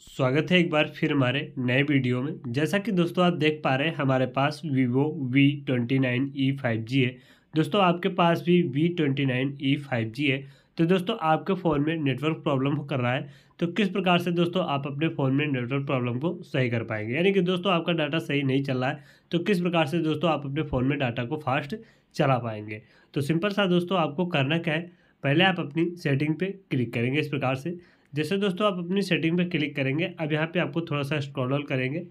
स्वागत है एक बार फिर हमारे नए वीडियो में जैसा कि दोस्तों आप देख पा रहे हैं हमारे पास Vivo V twenty nine E five G है दोस्तों आपके पास भी V twenty nine E five G है तो दोस्तों आपके फ़ोन में नेटवर्क प्रॉब्लम कर रहा है तो किस प्रकार से दोस्तों आप अपने फ़ोन में नेटवर्क प्रॉब्लम को सही कर पाएंगे यानी कि दोस्तों आपका डाटा सही नहीं चल रहा है तो किस प्रकार से दोस्तों आप अपने फ़ोन में डाटा को फास्ट चला पाएंगे तो सिंपल सा दोस्तों आपको करना क्या है पहले आप अपनी सेटिंग पे क्लिक करेंगे इस प्रकार से जैसे दोस्तों आप अपनी सेटिंग पर क्लिक करेंगे अब यहाँ पे आपको थोड़ा सा स्क्रॉल करेंगे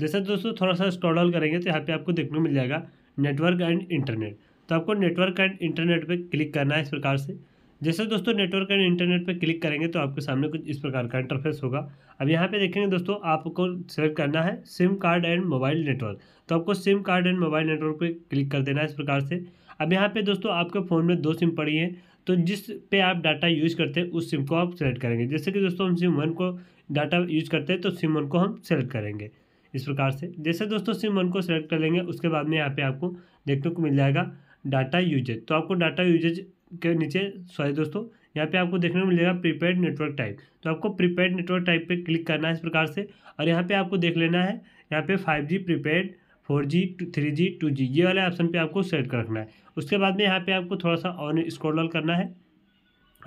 जैसे दोस्तों थोड़ा सा स्क्रॉल करेंगे तो यहाँ पे आपको देखने मिल जाएगा नेटवर्क एंड इंटरनेट तो आपको नेटवर्क एंड इंटरनेट पर क्लिक करना है इस प्रकार से जैसे दोस्तों नेटवर्क एंड इंटरनेट पर क्लिक करेंगे तो आपके सामने कुछ इस प्रकार का इंटरफेस होगा अब यहाँ पे देखेंगे दोस्तों आपको सेलेक्ट करना है SIM card and mobile network तो आपको SIM card and mobile network पे क्लिक कर देना है इस प्रकार से अब यहाँ पे दोस्तों आपके फ़ोन में दो सिम पड़ी हैं तो जिस पे आप डाटा यूज करते हैं उस सिम को आप सेलेक्ट करेंगे जैसे कि दोस्तों हम सिम वन को डाटा यूज करते हैं तो सिम वन को हम सेलेक्ट करेंगे इस प्रकार से जैसे दोस्तों सिम वन को सेलेक्ट कर लेंगे उसके बाद में यहाँ पे आपको देखने को मिल जाएगा डाटा यूजेज तो आपको डाटा यूजेज के नीचे सॉरी दोस्तों यहाँ पे आपको देखने को मिलेगा प्रीपेड नेटवर्क टाइप तो आपको प्रीपेड नेटवर्क टाइप पे क्लिक करना है इस प्रकार से और यहाँ पे आपको देख लेना है यहाँ पे five G prepaid four G to three G two G ये वाले ऑप्शन पे आपको सेट कर रखना है उसके बाद में यहाँ पे आपको थोड़ा सा और स्क्रॉल करना है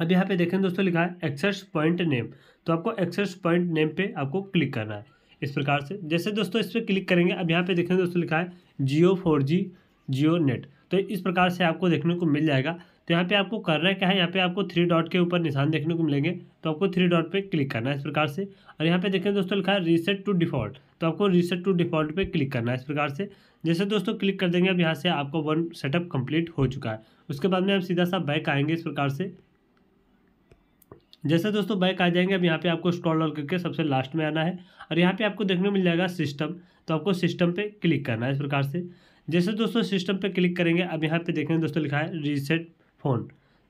अब यहाँ पे देखें दोस्तों लिखा है एक्सेस पॉइंट नेम तो आपको एक्सेस पॉइंट नेम पे आपको क्लिक करना है इस प्रकार से जैसे दोस्तों इस पर क्लिक करेंगे अब यहाँ पे देखें दोस्तों लिखा है जियो फोर जी जियो नेट तो इस प्रकार से आपको देखने को मिल जाएगा तो यहाँ पे आपको करना क्या है यहाँ पे आपको थ्री डॉट के ऊपर निशान देखने को मिलेंगे तो आपको थ्री डॉट पे क्लिक करना है इस प्रकार से और यहाँ पे देखें दोस्तों लिखा है रीसेट टू डिफॉल्ट तो आपको रीसेट टू डिफॉल्ट पे क्लिक करना है इस प्रकार से जैसे दोस्तों क्लिक कर देंगे अब यहाँ से आपका वन सेटअप कंप्लीट हो चुका है उसके बाद में आप सीधा सा बैक आएंगे इस प्रकार से जैसे दोस्तों बैक आ जाएंगे अब यहाँ पे आपको स्टॉल ऑल करके सबसे लास्ट में आना है और यहाँ पे आपको देखने मिल जाएगा सिस्टम तो आपको सिस्टम पे क्लिक करना है इस प्रकार से जैसे दोस्तों सिस्टम पे क्लिक करेंगे अब यहाँ पे देखेंगे दोस्तों लिखा है रीसेट फ़ोन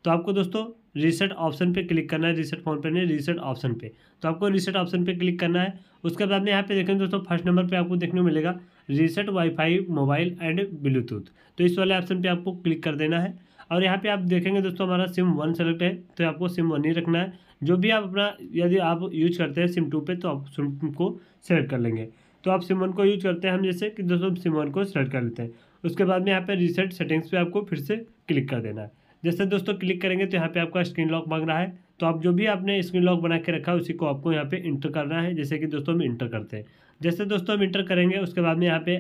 तो आपको दोस्तों रीसेट ऑप्शन पे क्लिक करना है रीसेट फोन पे नहीं रीसेट ऑप्शन पे तो आपको रीसेट ऑप्शन पे क्लिक करना है उसके बाद में यहाँ पे देखेंगे दोस्तों फर्स्ट नंबर पे आपको देखने को मिलेगा reset wifi mobile and Bluetooth तो इस वाले ऑप्शन पे आपको क्लिक कर देना है और यहाँ पे आप देखेंगे दोस्तों हमारा सिम वन सेलेक्ट है तो आपको सिम वन ही रखना है जो भी आप अपना यदि आप यूज करते हैं सिम टू पर तो आप सिम को सेलेक्ट कर लेंगे तो आप सिम वन को यूज करते हैं हम जैसे कि दोस्तों सिम वन को सेलेक्ट कर लेते हैं उसके बाद में यहाँ पर रीसेट सेटिंग्स पर आपको फिर से क्लिक कर देना है जैसे दोस्तों क्लिक करेंगे तो यहाँ पे आपका स्क्रीन लॉक मांग रहा है तो आप जो भी आपने स्क्रीन लॉक बना के रखा है उसी को आपको यहाँ पे इंटर करना है जैसे कि दोस्तों हम इंटर करते हैं जैसे दोस्तों हम इंटर करेंगे उसके बाद में यहाँ पे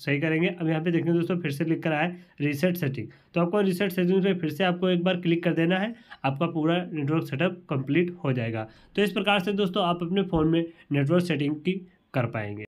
सही करेंगे अब यहाँ पे देखेंगे दोस्तों फिर से लिख कर आए रीसेट सेटिंग तो आपको रीसेट सेटिंग पे फिर से आपको एक बार क्लिक कर देना है आपका पूरा नेटवर्क सेटअप कम्प्लीट हो जाएगा तो इस प्रकार से दोस्तों आप अपने फ़ोन में नेटवर्क सेटिंग की कर पाएंगे